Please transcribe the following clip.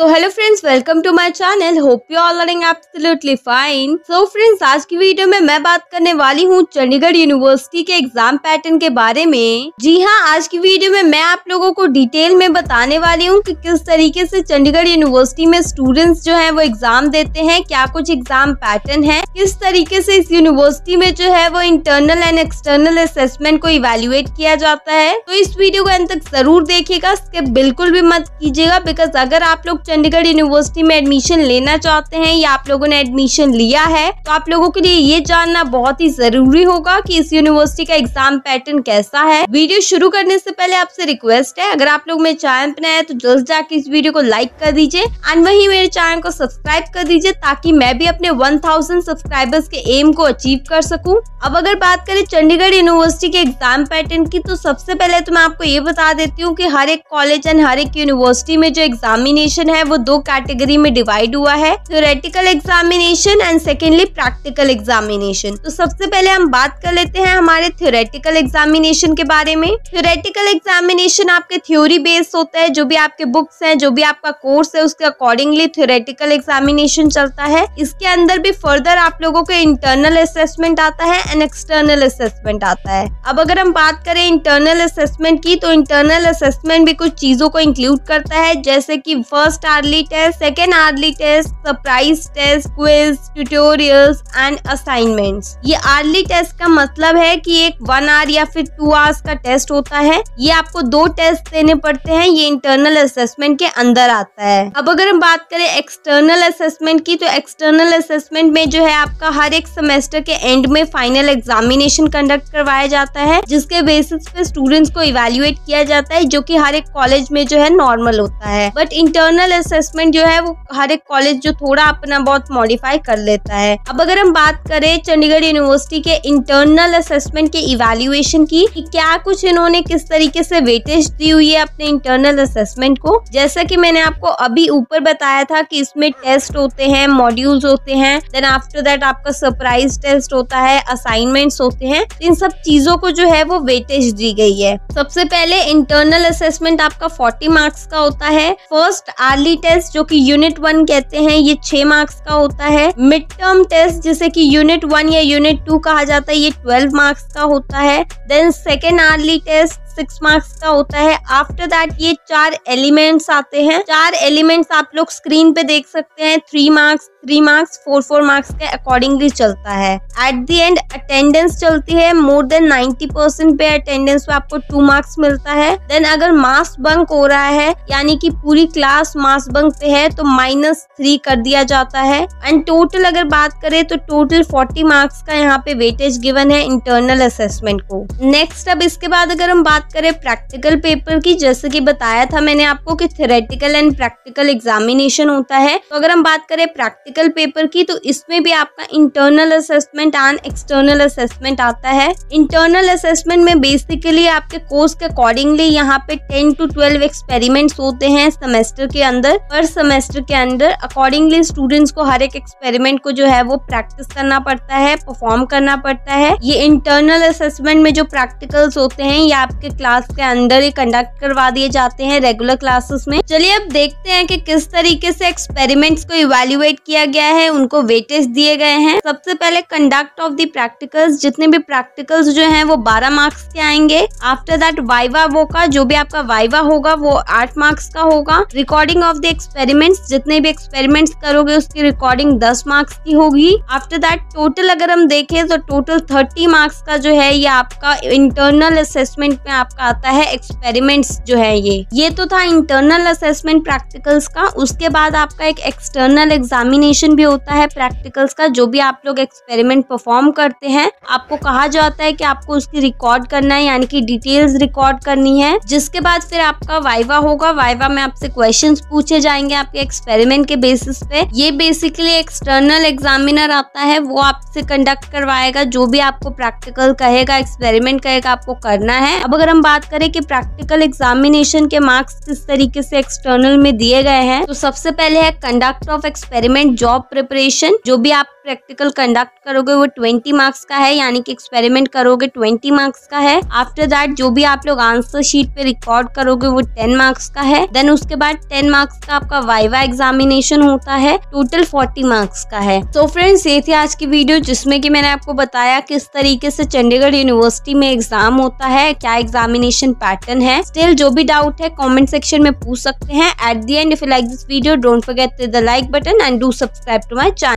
So hello friends welcome to my channel hope you all learning absolutely fine so friends आज की video में मैं बात करने वाली हूँ चंडीगढ़ यूनिवर्सिटी के एग्जाम पैटर्न के बारे में जी हाँ आज की वीडियो में मैं आप लोगों को डिटेल में बताने वाली हूँ कि किस तरीके से चंडीगढ़ यूनिवर्सिटी में स्टूडेंट्स जो है वो एग्जाम देते हैं क्या कुछ एग्जाम पैटर्न है किस तरीके से इस यूनिवर्सिटी में जो है वो इंटरनल एंड एक्सटर्नल असेसमेंट को इवेल्युएट किया जाता है तो इस वीडियो को अंत तक जरूर देखिएगा बिल्कुल भी मत कीजिएगा बिकॉज अगर आप लोग चंडीगढ़ यूनिवर्सिटी में एडमिशन लेना चाहते हैं या आप लोगों ने एडमिशन लिया है तो आप लोगों के लिए ये जानना बहुत ही जरूरी होगा कि इस यूनिवर्सिटी का एग्जाम पैटर्न कैसा है वीडियो शुरू करने से पहले आपसे रिक्वेस्ट है अगर आप लोग मेरे चैनल पर आए तो जल्द जाके इस वीडियो को लाइक कर दीजिए एंड वही मेरे चैनल को सब्सक्राइब कर दीजिए ताकि मैं भी अपने थाउजेंड सब्सक्राइबर्स के एम को अचीव कर सकूँ अब अगर बात करें चंडीगढ़ यूनिवर्सिटी के एग्जाम पैटर्न की तो सबसे पहले तो मैं आपको ये बता देती हूँ की हर एक कॉलेज एंड हर एक यूनिवर्सिटी में जो एग्जामिनेशन है है वो दो कैटेगरी में डिवाइड हुआ है theoretical examination and secondly practical examination तो सबसे पहले हम बात कर लेते हैं हमारे थ्योरेटिकल एग्जामिनेशन के बारे में थ्योरेटिकल एग्जामिनेशन आपके थ्योरी बेस्ड होता है जो भी आपके बुक्स हैं जो भी आपका कोर्स है उसके अकॉर्डिंगली थ्योरेटिकल एग्जामिनेशन चलता है इसके अंदर भी फर्दर आप लोगों को इंटरनल असेसमेंट आता है एंड एक्सटर्नल असेसमेंट आता है अब अगर हम बात करें इंटरनल असेसमेंट की तो इंटरनल असेसमेंट भी कुछ चीजों को इंक्लूड करता है जैसे कि first first early test second early test surprise test quiz tutorials and assignments. ये आर्ली टेस्ट का मतलब है कि एक वन आवर या फिर टू आवर्स का टेस्ट होता है ये आपको दो टेस्ट देने पड़ते हैं ये इंटरनल असेसमेंट के अंदर आता है अब अगर हम बात करें एक्सटर्नल असेसमेंट की तो एक्सटर्नल असेसमेंट में जो है आपका हर एक सेमेस्टर के एंड में फाइनल एग्जामिनेशन कंडक्ट करवाया जाता है जिसके बेसिस पे स्टूडेंट्स को इवेल्युएट किया जाता है जो कि हर एक कॉलेज में जो है नॉर्मल होता है बट इंटरनल फाइनल असेसमेंट जो है वो हर एक कॉलेज जो थोड़ा अपना बहुत मॉडिफाई कर लेता है अब अगर हम बात करें चंडीगढ़ यूनिवर्सिटी के इंटरनल असेसमेंट के इवेल्युएशन की कि क्या कुछ इन्होंने किस तरीके से वेटेज दी हुई है अपने इंटरनल असेसमेंट को जैसा की मैंने आपको अभी ऊपर बताया था की इसमें टेस्ट होते हैं मॉड्यूल्स होते हैं देन आफ्टर दैट आपका सरप्राइज टेस्ट होता है असाइनमेंट्स होते हैं इन सब चीजों को जो है वो वेटेज दी गई है सबसे पहले इंटरनल असेसमेंट आपका 40 मार्क्स का होता है फर्स्ट आर हार्डली टेस्ट जो कि यूनिट वन कहते हैं ये छह मार्क्स का होता है मिड टर्म टेस्ट जिसे कि यूनिट वन या यूनिट टू कहा जाता है ये ट्वेल्व मार्क्स का होता है then second early test six marks का होता है आफ्टर दैट ये चार एलिमेंट्स आते हैं चार एलिमेंट्स आप लोग स्क्रीन पे देख सकते हैं three marks three marks four four marks के अकॉर्डिंगली चलता है एट दी एंड अटेंडेंस चलती है मोर देन नाइन्टी परसेंट पे अटेंडेंस पे आपको टू मार्क्स मिलता है देन अगर मास बंक हो रहा है यानी कि पूरी क्लास मास बंक पे है तो माइनस थ्री कर दिया जाता है एंड टोटल अगर बात करें तो टोटल फोर्टी मार्क्स का यहाँ पे वेटेज गिवन है इंटरनल असेसमेंट को नेक्स्ट अब इसके बाद अगर हम बात करें प्रैक्टिकल पेपर की जैसे कि बताया था मैंने आपको कि थेरेटिकल एंड प्रैक्टिकल एग्जामिनेशन होता है तो अगर हम बात करें प्रैक्टिकल पेपर की तो इसमें भी आपका internal assessment and external assessment आता है इंटरनल असेसमेंट में बेसिकली आपके कोर्स के अकॉर्डिंगली यहाँ पे टेन टू ट्वेल्व एक्सपेरिमेंट होते हैं सेमेस्टर के अंदर पर सेमेस्टर के अंदर अकॉर्डिंगली स्टूडेंट्स को हर एक एक्सपेरिमेंट को जो है वो प्रैक्टिस करना पड़ता है परफॉर्म करना पड़ता है ये इंटरनल असेसमेंट में जो प्रैक्टिकल्स होते हैं ये आपके क्लास के अंदर ही कंडक्ट करवा दिए जाते हैं रेगुलर क्लासेस में चलिए अब देखते हैं कि किस तरीके से एक्सपेरिमेंट्स को इवेल्युएट किया गया है उनको वेटेज दिए गए हैं सबसे पहले कंडक्ट ऑफ दी प्रैक्टिकल्स जितने भी प्रैक्टिकल्स जो हैं वो बारह मार्क्स के आएंगे आफ्टर दैट वाइवा वो का जो भी आपका वाइवा होगा वो आठ मार्क्स का होगा रिकॉर्डिंग ऑफ द एक्सपेरिमेंट्स जितने भी एक्सपेरिमेंट्स करोगे उसकी रिकॉर्डिंग दस मार्क्स की होगी आफ्टर दैट टोटल अगर हम देखें तो टोटल थर्टी मार्क्स का जो है ये आपका इंटरनल असेसमेंट में आपका आता है एक्सपेरिमेंट्स जो है ये ये तो था इंटरनल असेसमेंट प्रैक्टिकल्स का उसके बाद आपका एक एक्सटर्नल एग्जामिनेशन भी होता है प्रैक्टिकल्स का जो भी आप लोग एक्सपेरिमेंट परफॉर्म करते हैं आपको कहा जाता है कि आपको उसकी रिकॉर्ड करना है यानी कि डिटेल्स रिकॉर्ड करनी है जिसके बाद फिर आपका वाइवा होगा वाइवा में आपसे क्वेश्चन पूछे जाएंगे आपके एक्सपेरिमेंट के बेसिस पे ये बेसिकली एक्सटर्नल एग्जामिनर आता है वो आपसे कंडक्ट करवाएगा जो भी आपको प्रैक्टिकल कहेगा एक्सपेरिमेंट कहेगा आपको करना है अब अगर अगर हम बात करें कि प्रैक्टिकल एग्जामिनेशन के मार्क्स किस तरीके से एक्सटर्नल में दिए गए हैं तो सबसे पहले है conduct of experiment job preparation जो भी आप प्रैक्टिकल कंडक्ट करोगे वो ट्वेंटी मार्क्स का है यानी कि एक्सपेरिमेंट करोगे ट्वेंटी मार्क्स का है आफ्टर दैट जो भी आप लोग आंसर शीट पे रिकॉर्ड करोगे वो टेन मार्क्स का है देन उसके बाद टेन मार्क्स का आपका वाइवा एग्जामिनेशन होता है टोटल फोर्टी मार्क्स का है तो फ्रेंड्स ये थी आज की वीडियो जिसमें की मैंने आपको बताया किस तरीके से चंडीगढ़ यूनिवर्सिटी में एग्जाम होता है क्या एग्जामिनेशन पैटर्न है स्टिल जो भी डाउट है कॉमेंट सेक्शन में पूछ सकते हैं at the end if you like this video don't forget the like button and do subscribe to my channel